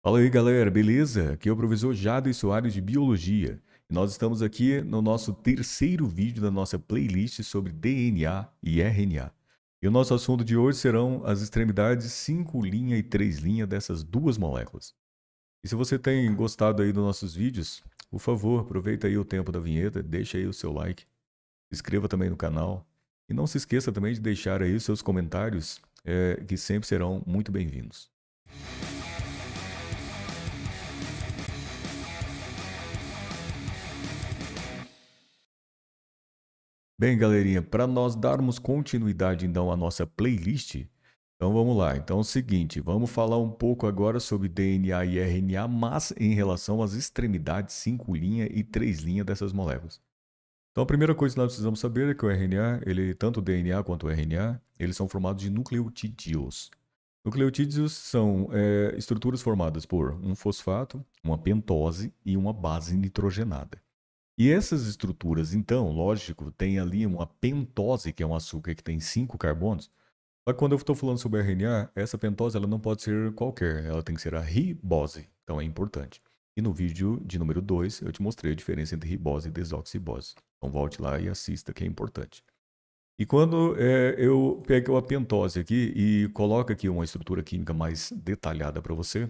Fala aí galera, beleza? Aqui é o professor Jado Soares de Biologia e nós estamos aqui no nosso terceiro vídeo da nossa playlist sobre DNA e RNA. E o nosso assunto de hoje serão as extremidades 5' e 3' dessas duas moléculas. E se você tem gostado aí dos nossos vídeos, por favor, aproveita aí o tempo da vinheta, deixa aí o seu like, se inscreva também no canal e não se esqueça também de deixar aí os seus comentários é, que sempre serão muito bem-vindos. Bem, galerinha, para nós darmos continuidade então à nossa playlist, então vamos lá. Então é o seguinte, vamos falar um pouco agora sobre DNA e RNA, mas em relação às extremidades 5 linha e 3 linha dessas moléculas. Então a primeira coisa que nós precisamos saber é que o RNA, ele tanto o DNA quanto o RNA, eles são formados de nucleotídeos. Nucleotídeos são é, estruturas formadas por um fosfato, uma pentose e uma base nitrogenada. E essas estruturas, então, lógico, tem ali uma pentose, que é um açúcar que tem cinco carbonos. Mas quando eu estou falando sobre RNA, essa pentose ela não pode ser qualquer, ela tem que ser a ribose. Então é importante. E no vídeo de número 2 eu te mostrei a diferença entre ribose e desoxibose. Então volte lá e assista, que é importante. E quando é, eu pego a pentose aqui e coloco aqui uma estrutura química mais detalhada para você,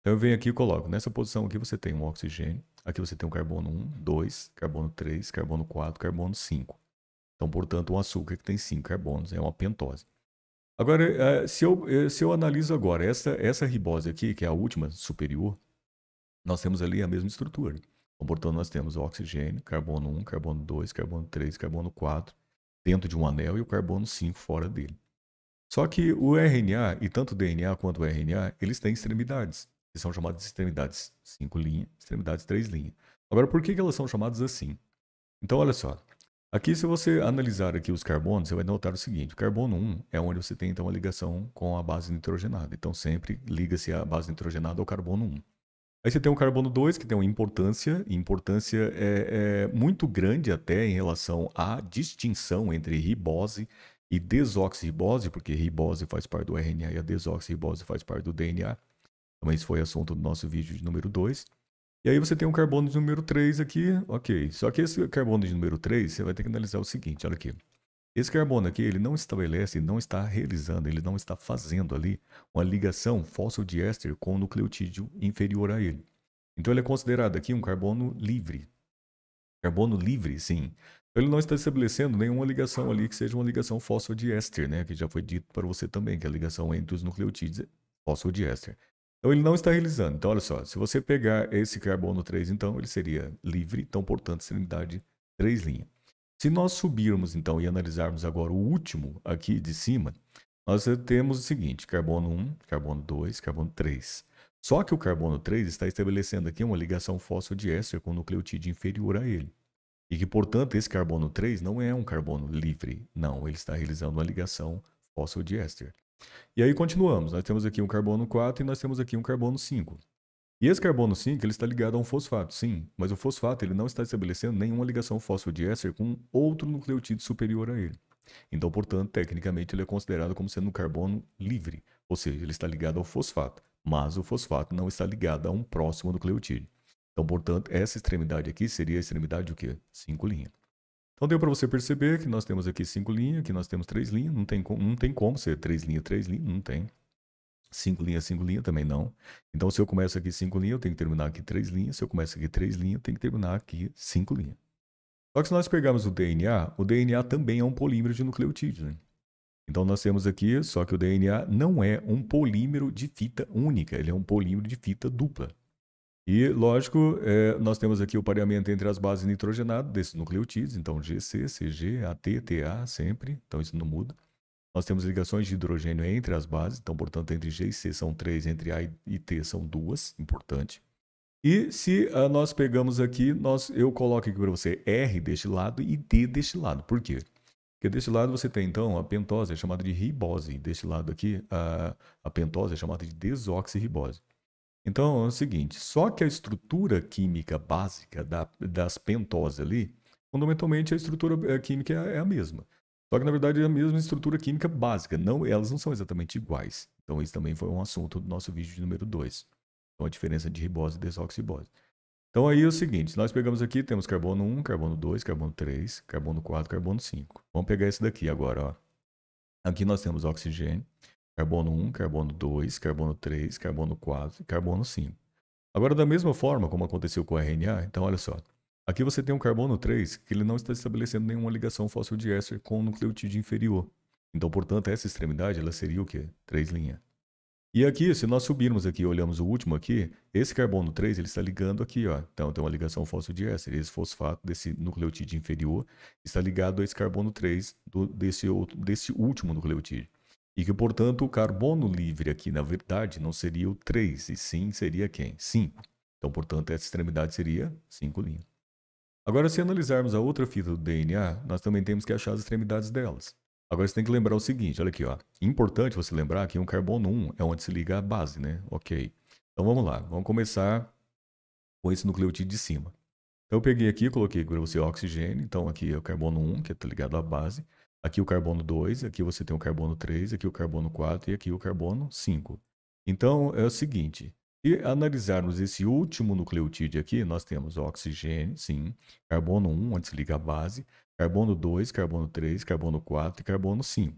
então eu venho aqui e coloco. Nessa posição aqui você tem um oxigênio, Aqui você tem o carbono 1, 2, carbono 3, carbono 4, carbono 5. Então, portanto, um açúcar que tem 5 carbonos é uma pentose. Agora, eh, se eu, eh, se eu analiso agora essa, essa ribose aqui, que é a última superior, nós temos ali a mesma estrutura. Então, portanto, nós temos oxigênio, carbono 1, carbono 2, carbono 3, carbono 4, dentro de um anel e o carbono 5 fora dele. Só que o RNA, e tanto o DNA quanto o RNA, eles têm extremidades que são chamadas de extremidades 5 linha, extremidades 3 linha. Agora, por que, elas são chamadas assim? Então, olha só. Aqui, se você analisar aqui os carbonos, você vai notar o seguinte. O carbono 1 é onde você tem, então, a ligação com a base nitrogenada. Então, sempre liga-se a base nitrogenada ao carbono 1. Aí você tem o carbono 2, que tem uma importância, importância é, é, muito grande até em relação à distinção entre ribose e desoxirribose, porque ribose faz parte do RNA e a desoxirribose faz parte do DNA. Mas foi assunto do nosso vídeo de número 2. E aí você tem um carbono de número 3 aqui, ok. Só que esse carbono de número 3, você vai ter que analisar o seguinte, olha aqui. Esse carbono aqui, ele não estabelece, não está realizando, ele não está fazendo ali uma ligação éster com o nucleotídeo inferior a ele. Então ele é considerado aqui um carbono livre. Carbono livre, sim. Então, ele não está estabelecendo nenhuma ligação ali que seja uma ligação éster, né? Que já foi dito para você também, que é a ligação entre os nucleotídeos éster. Então, ele não está realizando. Então, olha só, se você pegar esse carbono 3, então, ele seria livre, então, portanto, serenidade 3 linha. Se nós subirmos, então, e analisarmos agora o último aqui de cima, nós temos o seguinte, carbono 1, carbono 2, carbono 3. Só que o carbono 3 está estabelecendo aqui uma ligação éster com o nucleotídeo inferior a ele. E que, portanto, esse carbono 3 não é um carbono livre, não, ele está realizando uma ligação éster. E aí continuamos. Nós temos aqui um carbono 4 e nós temos aqui um carbono 5. E esse carbono 5 ele está ligado a um fosfato, sim, mas o fosfato ele não está estabelecendo nenhuma ligação fósfodiéster com outro nucleotídeo superior a ele. Então, portanto, tecnicamente ele é considerado como sendo um carbono livre, ou seja, ele está ligado ao fosfato, mas o fosfato não está ligado a um próximo nucleotídeo. Então, portanto, essa extremidade aqui seria a extremidade o quê? 5'. Então deu para você perceber que nós temos aqui cinco linhas, que nós temos três linhas, não tem, não tem como ser três linhas, três linhas, não tem. Cinco linhas, cinco linhas também não. Então se eu começo aqui cinco linhas, eu tenho que terminar aqui três linhas, se eu começo aqui três linhas, eu tenho que terminar aqui cinco linhas. Só que se nós pegarmos o DNA, o DNA também é um polímero de nucleotídeos, né? Então nós temos aqui, só que o DNA não é um polímero de fita única, ele é um polímero de fita dupla. E, lógico, é, nós temos aqui o pareamento entre as bases nitrogenadas desses nucleotídeos, então GC, CG, AT, TA, sempre, então isso não muda. Nós temos ligações de hidrogênio entre as bases, então, portanto, entre G e C são três, entre A e T são duas, importante. E se uh, nós pegamos aqui, nós, eu coloco aqui para você R deste lado e D deste lado. Por quê? Porque deste lado você tem, então, a pentose é chamada de ribose. e Deste lado aqui, a, ah, a pentose é chamada de desoxirribose. Então é o seguinte, só que a estrutura química básica da, das pentoses ali, fundamentalmente a estrutura eh, química é, é a mesma. Só que na verdade é a mesma estrutura química básica, não, elas não são exatamente iguais. Então isso também foi um assunto do nosso vídeo número 2. Então a diferença de ribose e desoxibose. Então aí é o seguinte, nós pegamos aqui, temos carbono 1, carbono 2, carbono 3, carbono 4, carbono 5. Vamos pegar esse daqui agora, ó. Aqui nós temos oxigênio, Carbono 1, carbono 2, carbono 3, carbono 4 e carbono 5. Agora, da mesma forma como aconteceu com o RNA, então olha só. Aqui você tem o carbono 3, que ele não está estabelecendo nenhuma ligação éster com o nucleotídeo inferior. Então, portanto, essa extremidade ela seria o quê? 3' linha. E aqui, se nós subirmos aqui e olhamos o último aqui, esse carbono 3 ele está ligando aqui, ó. Então tem uma ligação éster. Esse fosfato desse nucleotídeo inferior está ligado a esse carbono 3 do, desse, outro, desse último nucleotídeo. E que, portanto, o carbono livre aqui, na verdade, não seria o 3, e sim seria quem? 5. Então, portanto, essa extremidade seria 5 linhas. Agora, se analisarmos a outra fita do DNA, nós também temos que achar as extremidades delas. Agora, você tem que lembrar o seguinte, olha aqui, ó. Importante você lembrar que um carbono 1 é onde se liga a base, né? Ok. Então, vamos lá. Vamos começar com esse nucleotídeo de cima. Então, eu peguei aqui, coloquei para você oxigênio. Então, aqui é o carbono 1, que está ligado à base. Aqui o carbono 2, aqui você tem o carbono 3, aqui o carbono 4 e aqui o carbono 5. Então, é o seguinte, se analisarmos esse último nucleotídeo aqui, nós temos oxigênio, sim, carbono 1, onde se liga a base, carbono 2, carbono 3, carbono 4 e carbono 5.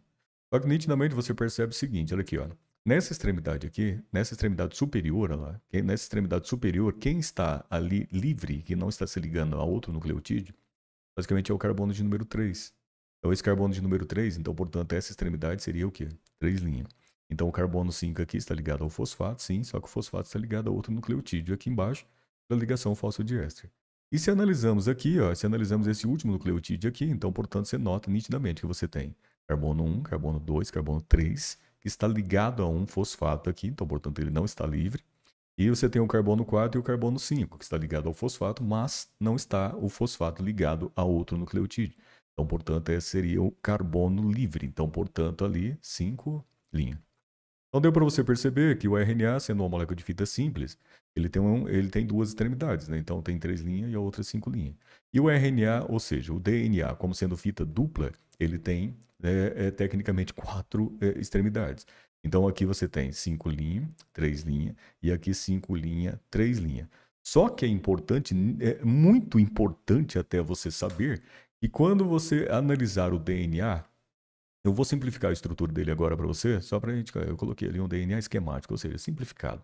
Só que nitidamente você percebe o seguinte, olha aqui, olha. Nessa extremidade aqui, nessa extremidade superior, lá, nessa extremidade superior, quem está ali livre, que não está se ligando a outro nucleotídeo, basicamente é o carbono de número 3. Então, é esse carbono de número 3, então, portanto, essa extremidade seria o quê? Três linhas. Então, o carbono 5 aqui está ligado ao fosfato, sim, só que o fosfato está ligado a outro nucleotídeo aqui embaixo pela ligação fosfodiéster. E se analisamos aqui, ó, se analisamos esse último nucleotídeo aqui, então, portanto, você nota nitidamente que você tem carbono 1, carbono 2, carbono 3, que está ligado a um fosfato aqui, então, portanto, ele não está livre. E você tem o carbono 4 e o carbono 5, que está ligado ao fosfato, mas não está o fosfato ligado a outro nucleotídeo. Então, portanto, esse é, seria o carbono livre. Então, portanto, ali 5 linha. Então, deu para você perceber que o RNA, sendo uma molécula de fita simples, ele tem, um, ele tem duas extremidades, né? Então, tem três linhas e a outra cinco linhas. E o RNA, ou seja, o DNA, como sendo fita dupla, ele tem, é, é, tecnicamente, quatro é, extremidades. Então, aqui você tem cinco linhas, três linhas, e aqui cinco linhas, três linhas. Só que é importante, é muito importante até você saber e quando você analisar o DNA, eu vou simplificar a estrutura dele agora para você, só para a gente. Eu coloquei ali um DNA esquemático, ou seja, simplificado.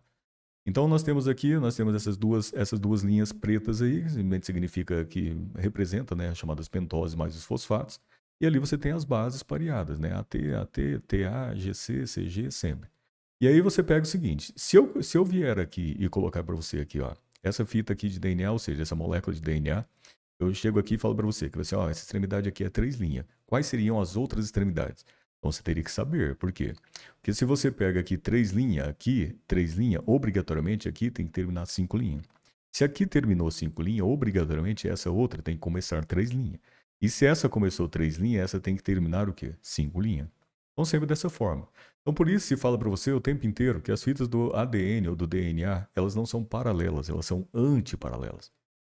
Então nós temos aqui, nós temos essas duas, essas duas linhas pretas aí, que significa que representa, né, as chamadas pentoses mais os fosfatos. E ali você tem as bases pareadas, né, AT, AT, TA, GC, CG, sempre. E aí você pega o seguinte, se eu, se eu vier aqui e colocar para você aqui, ó, essa fita aqui de DNA, ou seja, essa molécula de DNA, eu chego aqui e falo para você, que você, ó, essa extremidade aqui é três linhas. Quais seriam as outras extremidades? Então você teria que saber, por quê? Porque se você pega aqui três linhas, aqui três linhas, obrigatoriamente aqui tem que terminar cinco linhas. Se aqui terminou cinco linhas, obrigatoriamente essa outra tem que começar três linhas. E se essa começou três linhas, essa tem que terminar o quê? Cinco linhas. Então sempre dessa forma. Então por isso se fala para você o tempo inteiro que as fitas do ADN ou do DNA, elas não são paralelas, elas são antiparalelas.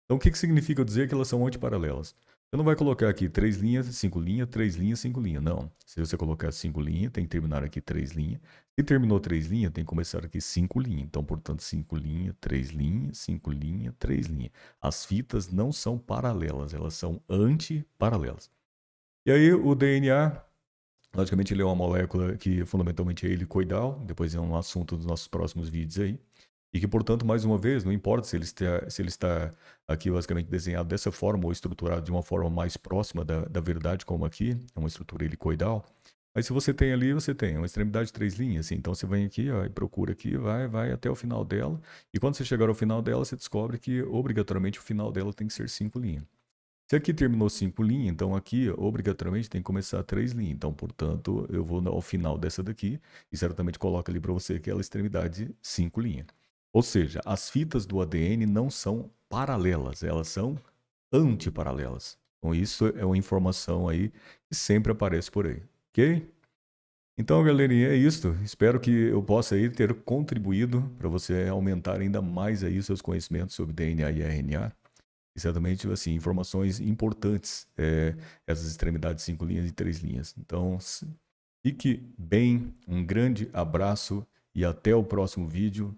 Então, o que, que significa dizer que elas são antiparalelas? Você não vai colocar aqui três linhas, cinco linhas, três linhas, cinco linhas. Não. Se você colocar cinco linhas, tem que terminar aqui três linhas. Se terminou três linhas, tem que começar aqui cinco linhas. Então, portanto, cinco linhas, três linhas, cinco linhas, três linhas. As fitas não são paralelas, elas são antiparalelas. E aí, o DNA, logicamente, ele é uma molécula que fundamentalmente é helicoidal. Depois é um assunto dos nossos próximos vídeos aí. E que, portanto, mais uma vez, não importa se ele está, se ele está aqui basicamente desenhado dessa forma ou estruturado de uma forma mais próxima da, da verdade, como aqui, é uma estrutura helicoidal. Aí se você tem ali, você tem uma extremidade de três linhas, assim. então você vem aqui ó, e procura aqui, vai, vai até o final dela, e quando você chegar ao final dela, você descobre que obrigatoriamente o final dela tem que ser cinco linhas. Se aqui terminou cinco linhas, então aqui obrigatoriamente tem que começar três linhas, então portanto eu vou ao final dessa daqui e certamente coloca ali para você aquela extremidade cinco linhas. Ou seja, as fitas do ADN não são paralelas, elas são antiparalelas. Então, isso é uma informação aí que sempre aparece por aí, ok? Então, galerinha, é isso. Espero que eu possa aí ter contribuído para você aumentar ainda mais aí seus conhecimentos sobre DNA e RNA. E certamente, assim, informações importantes, é, essas extremidades cinco linhas e três linhas. Então, fique bem, um grande abraço e até o próximo vídeo.